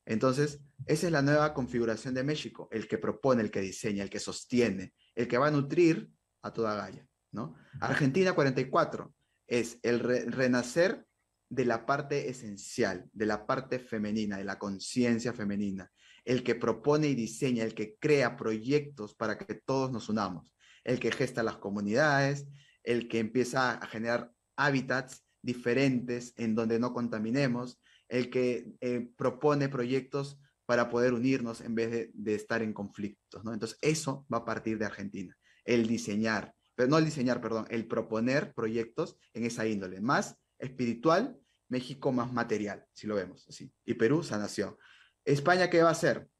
Entonces, esa es la nueva configuración de México, el que propone, el que diseña, el que sostiene, el que va a nutrir a toda Gaia, ¿no? Argentina 44 es el renacer de la parte esencial, de la parte femenina, de la conciencia femenina, el que propone y diseña, el que crea proyectos para que todos nos unamos el que gesta las comunidades, el que empieza a generar hábitats diferentes en donde no contaminemos, el que eh, propone proyectos para poder unirnos en vez de, estar en conflictos, ¿no? Entonces, eso va a partir de Argentina, el diseñar, pero no el diseñar, perdón, el proponer proyectos en esa índole, más espiritual, México más material, si lo vemos así, y Perú sanación. España, ¿qué va a hacer?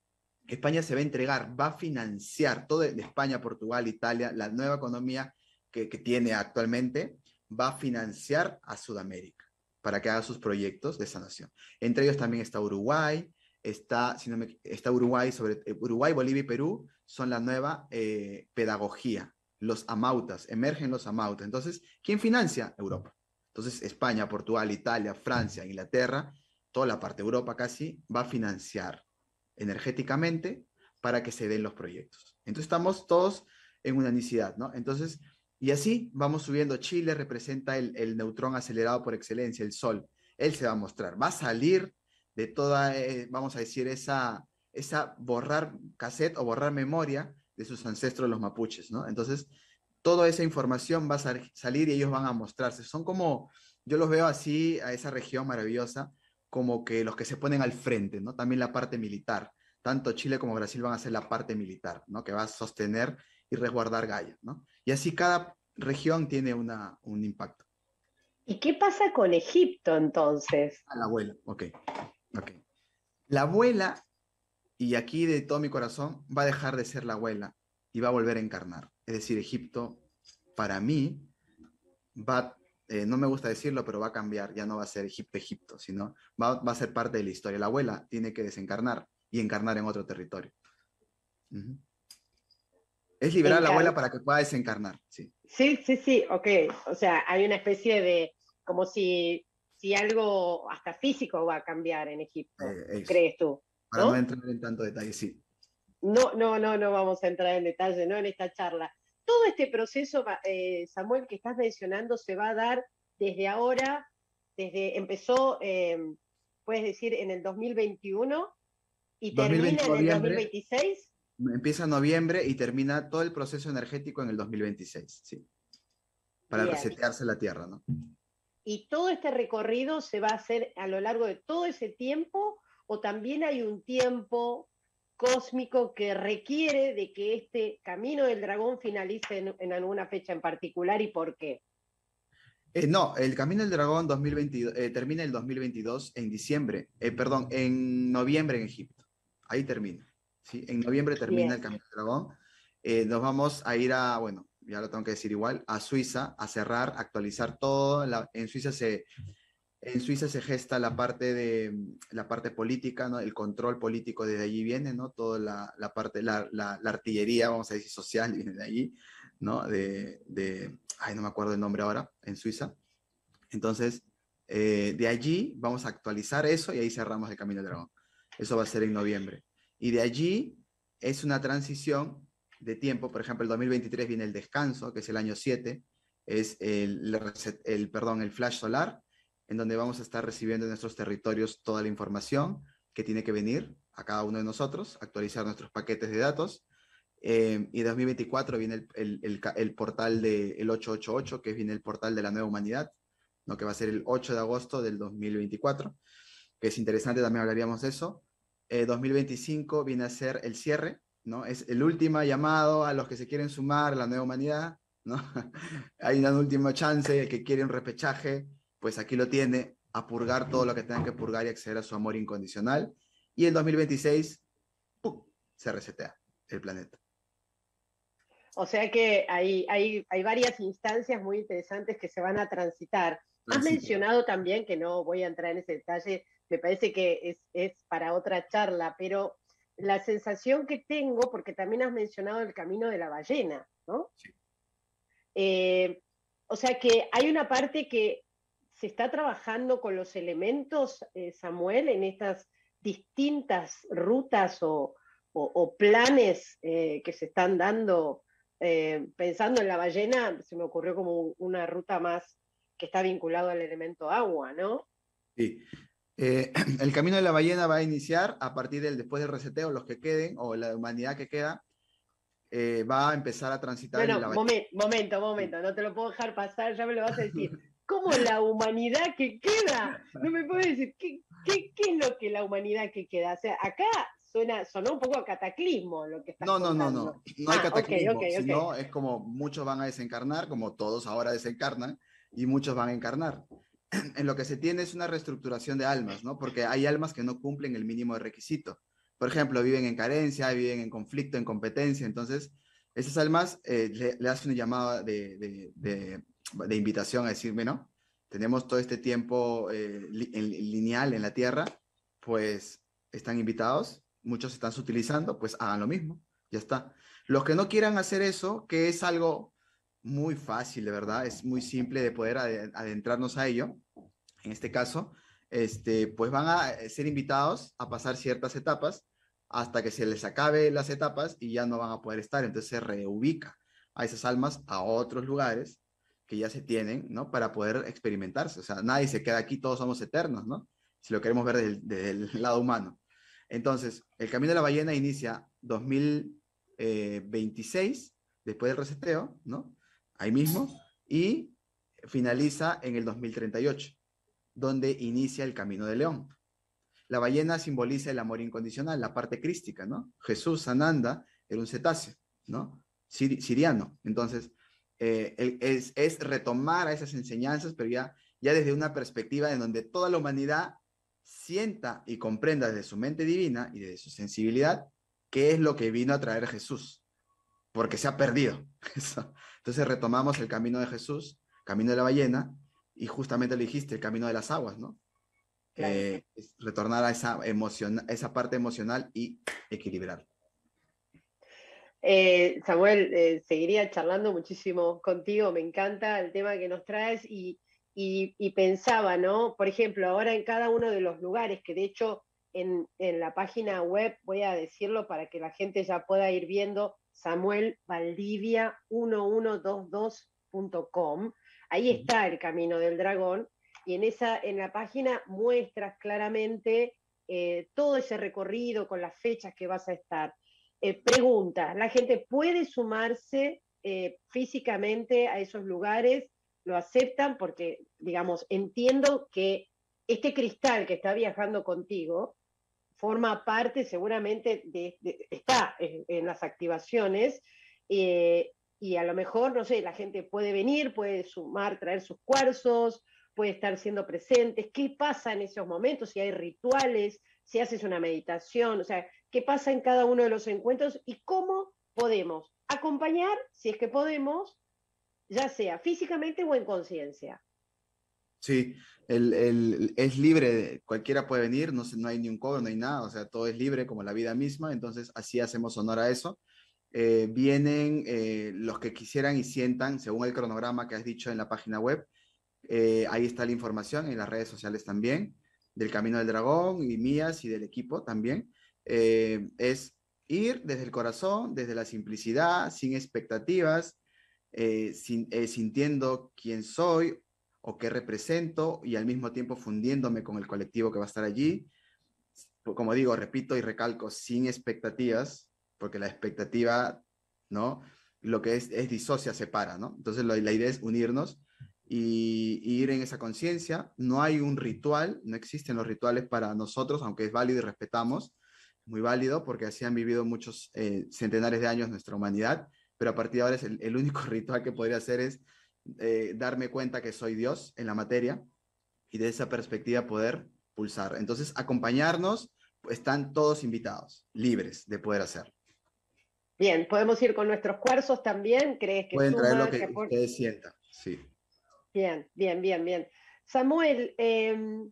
España se va a entregar, va a financiar toda España, Portugal, Italia, la nueva economía que, tiene actualmente, va a financiar a Sudamérica para que haga sus proyectos de sanación. Entre ellos también está Uruguay, está, Uruguay, sobre, eh, Uruguay, Bolivia y Perú son la nueva eh, pedagogía, los amautas, emergen los amautas. Entonces, ¿quién financia? Europa. Entonces, España, Portugal, Italia, Francia, Inglaterra, toda la parte de Europa casi, va a financiar energéticamente para que se den los proyectos. Entonces estamos todos en unanicidad ¿no? Entonces, y así vamos subiendo. Chile representa el, neutrón acelerado por excelencia, el Sol. Él se va a mostrar, va a salir de toda, eh, vamos a decir, esa, esa borrar cassette o borrar memoria de sus ancestros los mapuches, ¿no? Entonces, toda esa información va a salir y ellos van a mostrarse. Son como, yo los veo así, a esa región maravillosa, como que los que se ponen al frente, ¿no? También la parte militar. Tanto Chile como Brasil van a ser la parte militar, ¿no? Que va a sostener y resguardar Gaia, ¿no? Y así cada región tiene una, un impacto. ¿Y qué pasa con Egipto entonces? A ah, la abuela, ok. okay. La abuela, y aquí de todo mi corazón, va a dejar de ser la abuela y va a volver a encarnar. Es decir, Egipto, para mí, va eh, no me gusta decirlo, pero va a cambiar, ya no va a ser Egipto, Egipto, sino va, a ser parte de la historia. La abuela tiene que desencarnar y encarnar en otro territorio. Es liberar a la abuela para que pueda desencarnar, sí. Sí, sí, sí, ok. O sea, hay una especie de, como si, si algo hasta físico va a cambiar en Egipto, eh, ¿crees tú? Para ¿no? no entrar en tanto detalle, sí. No, no, no, no vamos a entrar en detalle, no en esta charla todo este proceso, eh, Samuel, que estás mencionando, se va a dar desde ahora, desde empezó, em, puedes decir, en el 2021 y termina en el 2026. Empieza en noviembre y termina todo el proceso energético en el 2026, sí. Para resetearse la Tierra, ¿no? Y todo este recorrido se va a hacer a lo largo de todo ese tiempo o también hay un tiempo cósmico que requiere de que este camino del dragón finalice en, alguna fecha en particular y por qué? Eh, no, el Camino del Dragón 2022, eh, termina el 2022 en diciembre, eh, perdón, en noviembre en Egipto. Ahí termina. ¿sí? En noviembre termina el Camino del Dragón. nos vamos a ir a, bueno, ya lo tengo que decir igual, a Suiza a cerrar, actualizar todo. en Suiza se, en Suiza se gesta la parte, de, mm, la parte política, ¿no? el control político desde allí viene, ¿no? toda la, la parte, la, la, artillería, vamos a decir, social (laughs) viene de allí, ¿no? De, de, ay, no me acuerdo el nombre ahora, en Suiza. Entonces, eh, de allí vamos a actualizar eso y ahí cerramos el Camino del Dragón. Eso va a ser en noviembre. Y de allí es una transición de tiempo, por ejemplo, el 2023 viene el descanso, que es el año 7, es el, el, el, perdón, el flash solar, en donde vamos a estar recibiendo en nuestros territorios toda la información que tiene que venir a cada uno de nosotros, actualizar nuestros paquetes de datos. Eh, y 2024 viene el, el, portal del 888, que viene el portal de la nueva humanidad, lo que va a ser el 8 de agosto del 2024, que es interesante, también hablaríamos de eso. 2025 eh, viene a ser el cierre, ¿no? es el último llamado a los que se quieren sumar a la nueva humanidad. ¿no? (laughs) Hay una última chance, el que quiere un repechaje, pues aquí lo tiene, a purgar todo lo que tenga que purgar y acceder a su amor incondicional. Y en 2026, ¡pum! se resetea el planeta. O sea que hay, hay, hay varias instancias muy interesantes que se van a transitar. Has mencionado también, que no voy a entrar en ese detalle, me parece que es, para otra charla, pero la sensación que tengo, porque también has mencionado el camino de la ballena, ¿no? Sí. Eh, o sea que hay una parte que ¿Se está trabajando con los elementos, eh, Samuel, en estas distintas rutas o, planes eh, que se están dando? Eh, pensando en la ballena, se me ocurrió como una ruta más que está vinculada al elemento agua, ¿no? Sí. (clears throat) el camino de la ballena va a iniciar a partir del después del reseteo, los que queden o la humanidad que queda, va a empezar a transitar. en la... momento, momento, no te lo puedo dejar pasar, ya me lo vas a decir. (laughs) ¿Cómo la humanidad que queda? No me puedes decir, ¿qué, es lo que la humanidad que queda? O sea, acá suena, sonó un poco a cataclismo lo que está No, no, no, no, no hay ah, cataclismo, sino es como muchos van a desencarnar, como todos ahora desencarnan, y muchos van a encarnar. (clears throat) En lo que se tiene es una reestructuración de almas, ¿no? Porque hay almas que no cumplen el mínimo de requisito. Por ejemplo, viven en carencia, viven en conflicto, en competencia, entonces esas almas eh, le, hacen una llamada de, de de invitación a decirme, ¿no? Tenemos todo este tiempo eh, lineal en la Tierra, pues están invitados, muchos están utilizando, pues hagan lo mismo, ya está. Los que no quieran hacer eso, que es algo muy fácil, de verdad, es muy simple de poder adentrarnos a ello, en este caso, este, pues van a eh, ser invitados a pasar ciertas etapas hasta que se les acabe las etapas y ya no van a poder estar, entonces se reubica a esas almas a otros lugares que ya se tienen, ¿no? Para poder experimentarse. O sea, nadie se queda aquí, todos somos eternos, ¿no? Si lo queremos ver desde, el (laughs) lado humano. Entonces, el Camino de la Ballena inicia 2026, eh, después del reseteo, ¿no? Ahí mismo, y finaliza en el 2038, donde inicia el Camino de León. La ballena simboliza el amor incondicional, la parte crística, ¿no? Jesús Sananda era un cetáceo, ¿no? siriano. Entonces, eh, es, retomar a esas enseñanzas, pero ya, ya desde una perspectiva en donde toda la humanidad sienta y comprenda desde su mente divina y desde su sensibilidad qué es lo que vino a traer Jesús, porque se ha perdido. (laughs) Entonces retomamos el camino de Jesús, camino de la ballena, y justamente le dijiste el camino de las aguas, ¿no? Eh, retornar a esa, esa parte emocional y equilibrar. Eh, Samuel, eh, seguiría charlando muchísimo contigo, me encanta el tema que nos traes y, pensaba, ¿no? Por ejemplo, ahora en cada uno de los lugares, que de hecho en, la página web voy a decirlo para que la gente ya pueda ir viendo, Samuel Valdivia 1122.com. Ahí está el camino del dragón y en, esa, en la página muestras claramente eh, todo ese recorrido con las fechas que vas a estar. Eh, pregunta, ¿la gente puede sumarse eh, físicamente a esos lugares? ¿Lo aceptan? Porque, digamos, entiendo que este cristal que está viajando contigo forma parte seguramente de, está en, las activaciones eh, y a lo mejor, no sé, la gente puede venir, puede sumar, traer sus cuarzos, puede estar siendo presentes, qué pasa en esos momentos, si hay rituales, si haces una meditación, o sea, qué pasa en cada uno de los encuentros y cómo podemos acompañar, si es que podemos, ya sea físicamente o en conciencia. Sí, el, el, es libre, cualquiera puede venir, no, no hay ni un cobro, no hay nada, o sea, todo es libre como la vida misma, entonces así hacemos honor a eso. Eh, vienen eh, los que quisieran y sientan, según el cronograma que has dicho en la página web, eh, ahí está la información, en las redes sociales también, del Camino del Dragón y mías y del equipo también. Eh, es ir desde el corazón, desde la simplicidad, sin expectativas, eh, eh, sintiendo quién soy o qué represento y al mismo tiempo fundiéndome con el colectivo que va a estar allí. Pues, como digo, repito y recalco, sin expectativas, porque la expectativa, ¿no? Lo que es, es disocia, separa, ¿no? Entonces la idea es unirnos y ir en esa conciencia. No hay un ritual, no existen los rituales para nosotros, aunque es válido y respetamos, muy válido porque así han vivido muchos eh, centenares de años nuestra humanidad, pero a partir de ahora es el, único (laughs) ritual que podría hacer es eh, darme cuenta que soy Dios en la materia y de esa perspectiva poder pulsar. Entonces, acompañarnos, están todos invitados, libres de poder hacer. Bien, podemos ir con nuestros cuerzos también, ¿crees que Pueden traer lo este que, que sienta sí. Bien, bien, bien, bien. Samuel, em,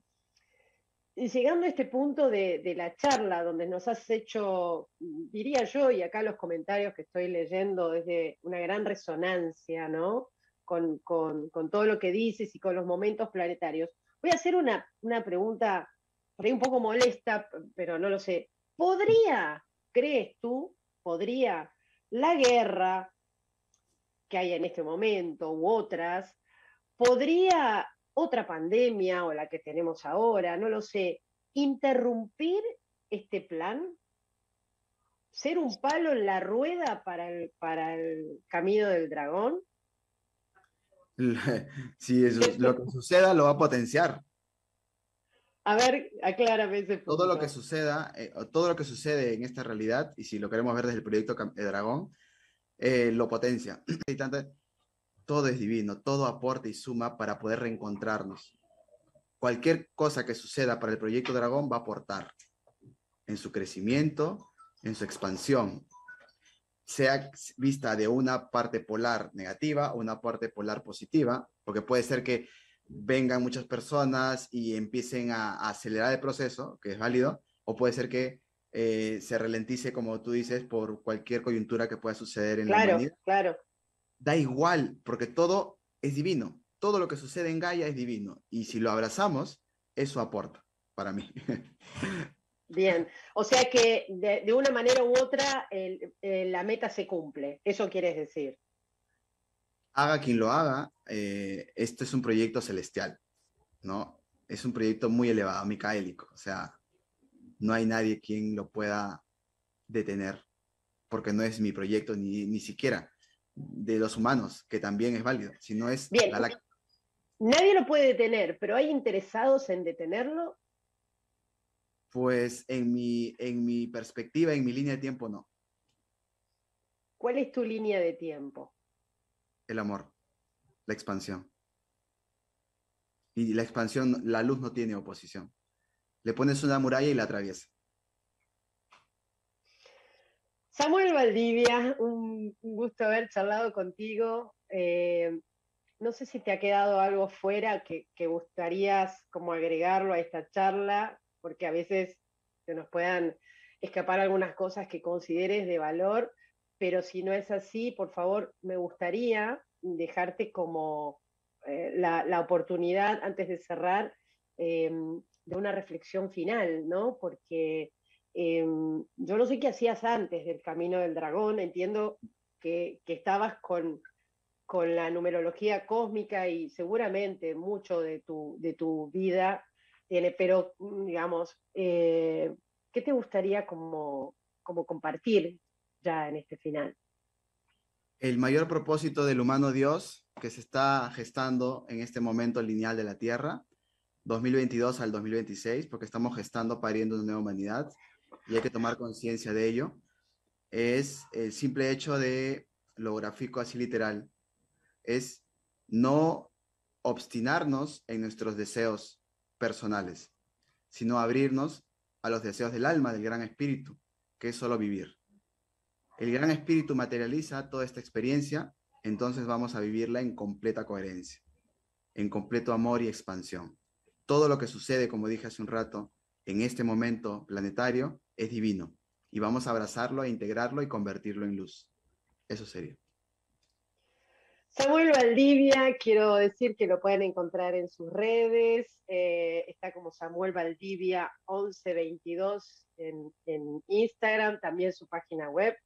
llegando a este punto de, la charla donde nos has hecho, diría yo, y acá los comentarios que estoy leyendo desde una gran resonancia, ¿no? Con, todo lo que dices y con los momentos planetarios. Voy a hacer una, una pregunta por ahí un poco molesta, pero no lo sé. ¿Podría, crees tú, podría la guerra que hay en este momento u otras, podría otra pandemia o la que tenemos ahora, no lo sé, interrumpir este plan, ser un palo en la rueda para el, para el camino del dragón. (laughs) Si lo que suceda lo va a potenciar. A ver, aclárame ese Todo lo que suceda, eh, todo lo que sucede en esta realidad, y si lo queremos ver desde el proyecto eh, Dragón, eh, lo potencia. (clears throat) todo es divino, todo aporta y suma para poder reencontrarnos. Cualquier cosa que suceda para el proyecto Dragón va a aportar en su crecimiento, en su expansión, sea vista de una parte polar negativa o una parte polar positiva, porque puede ser que vengan muchas personas y empiecen a, acelerar el proceso, que es válido, o puede ser que eh, se ralentice, como tú dices, por cualquier coyuntura que pueda suceder en el la Claro, claro da igual, porque todo es divino. Todo lo que sucede en Gaia es divino. Y si lo abrazamos, eso aporta para mí. (laughs) Bien, o sea que de, una manera u otra la meta se cumple, eso quieres decir. Haga quien lo haga, eh, Esto este es un proyecto celestial, ¿no? Es un proyecto muy elevado, micaélico, o sea, no hay nadie quien lo pueda detener, porque no es mi proyecto ni, ni siquiera de los humanos, que también es válido, si no es Nadie lo puede detener, pero ¿hay interesados en detenerlo? Pues en mi, en mi perspectiva, en mi línea de tiempo, no. ¿Cuál es tu línea de tiempo? El amor, la expansión. Y la expansión, la luz no tiene oposición. Le pones una muralla y la atraviesa. Samuel Valdivia, un, gusto haber charlado contigo. Eh, no sé si te ha quedado algo fuera que, gustarías como agregarlo a esta charla, porque a veces se nos puedan escapar algunas cosas que consideres de valor, pero si no es así, por favor, me gustaría dejarte como eh, la, oportunidad antes de cerrar eh, de una reflexión final, ¿no? Porque Em, yo no sé qué hacías antes del Camino del Dragón, entiendo que, estabas con, con, la numerología cósmica y seguramente mucho de tu, de tu vida tiene, pero mm, digamos, eh, ¿qué te gustaría como, como compartir ya en este final? El mayor propósito del humano Dios que se está gestando en este momento lineal de la Tierra, 2022 al 2026, porque estamos gestando, pariendo una nueva humanidad, y hay que tomar conciencia de ello, es el simple hecho de lo gráfico así literal, es no obstinarnos en nuestros deseos personales, sino abrirnos a los deseos del alma, del gran espíritu, que es solo vivir. El gran espíritu materializa toda esta experiencia, entonces vamos a vivirla en completa coherencia, en completo amor y expansión. Todo lo que sucede, como dije hace un rato, en este momento planetario es divino y vamos a abrazarlo, a e integrarlo y convertirlo en luz. Eso sería. Samuel Valdivia, quiero decir que lo pueden encontrar en sus redes, eh, está como Samuel Valdivia 1122 en, en Instagram, también su página web,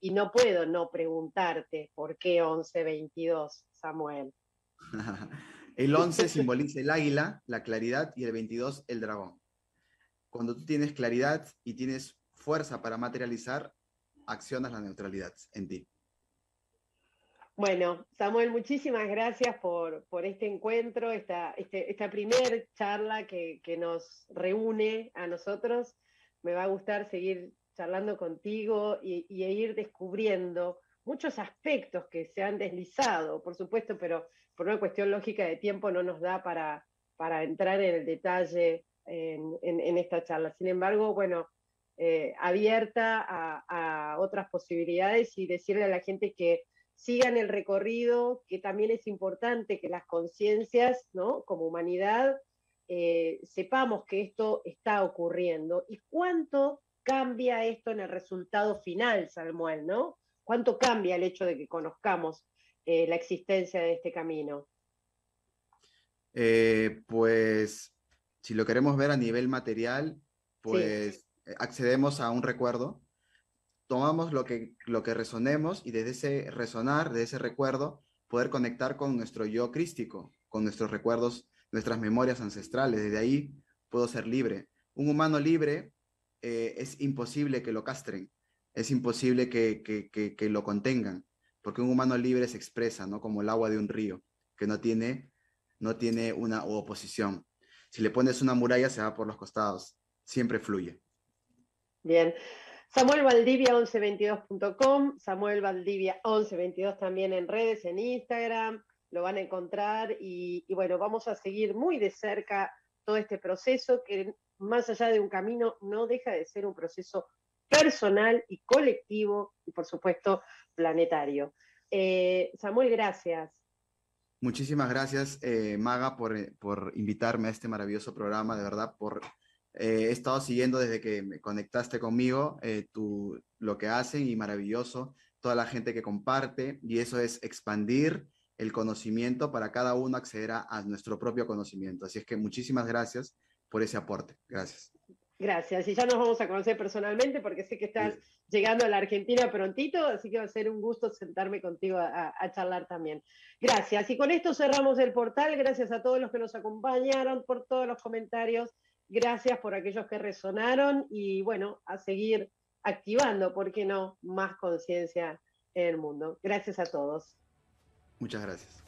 y no puedo no preguntarte por qué 1122, Samuel. (laughs) el 11 simboliza el águila, la claridad, y el 22 el dragón. Cuando tú tienes claridad y tienes fuerza para materializar, accionas la neutralidad en ti. Bueno, Samuel, muchísimas gracias por, por este encuentro, esta, este, esta primer charla que, nos reúne a nosotros. Me va a gustar seguir charlando contigo y, e ir descubriendo muchos aspectos que se han deslizado, por supuesto, pero por una cuestión lógica de tiempo no nos da para, para entrar en el detalle en, esta charla. Sin embargo, bueno, eh, abierta a, otras posibilidades y decirle a la gente que sigan el recorrido, que también es importante que las conciencias, ¿no? Como humanidad, eh, sepamos que esto está ocurriendo y cuánto cambia esto en el resultado final, Salmuel, ¿no? ¿Cuánto cambia el hecho de que conozcamos eh, la existencia de este camino? pues si lo queremos ver a nivel material, pues eh, accedemos a un recuerdo, tomamos lo que, lo que resonemos y desde ese resonar, de ese recuerdo, poder conectar con nuestro yo crístico, con nuestros recuerdos, nuestras memorias ancestrales. Desde ahí puedo ser libre. Un humano libre eh, es imposible que lo castren, es imposible que, que, que, que, lo contengan, porque un humano libre se expresa, ¿no? Como el agua de un río, que no tiene, no tiene una oposición. Si le pones una muralla, se va por los costados. Siempre fluye. Bien. Samuel Valdivia 1122.com, Samuel Valdivia 1122 también en redes, en Instagram, lo van a encontrar y, bueno, vamos a seguir muy de cerca todo este proceso que más allá de un camino no deja de ser un proceso personal y colectivo y por supuesto planetario. Eh, Samuel, gracias. Muchísimas gracias, eh, Maga, eh, por, invitarme a este maravilloso programa, de verdad, por... Eh, he estado siguiendo desde que me conectaste conmigo lo que hacen y maravilloso toda la gente que comparte y eso es expandir el conocimiento para cada uno acceder a nuestro propio conocimiento. Así es que muchísimas gracias por ese aporte. Gracias. Gracias, y ya nos vamos a conocer personalmente porque sé que estás llegando a la Argentina prontito, así que va a ser un gusto sentarme contigo a, a, charlar también. Gracias, y con esto cerramos el portal, gracias a todos los que nos acompañaron, por todos los comentarios, gracias por aquellos que resonaron y bueno, a seguir activando, porque no?, más conciencia en el mundo. Gracias a todos. Muchas gracias.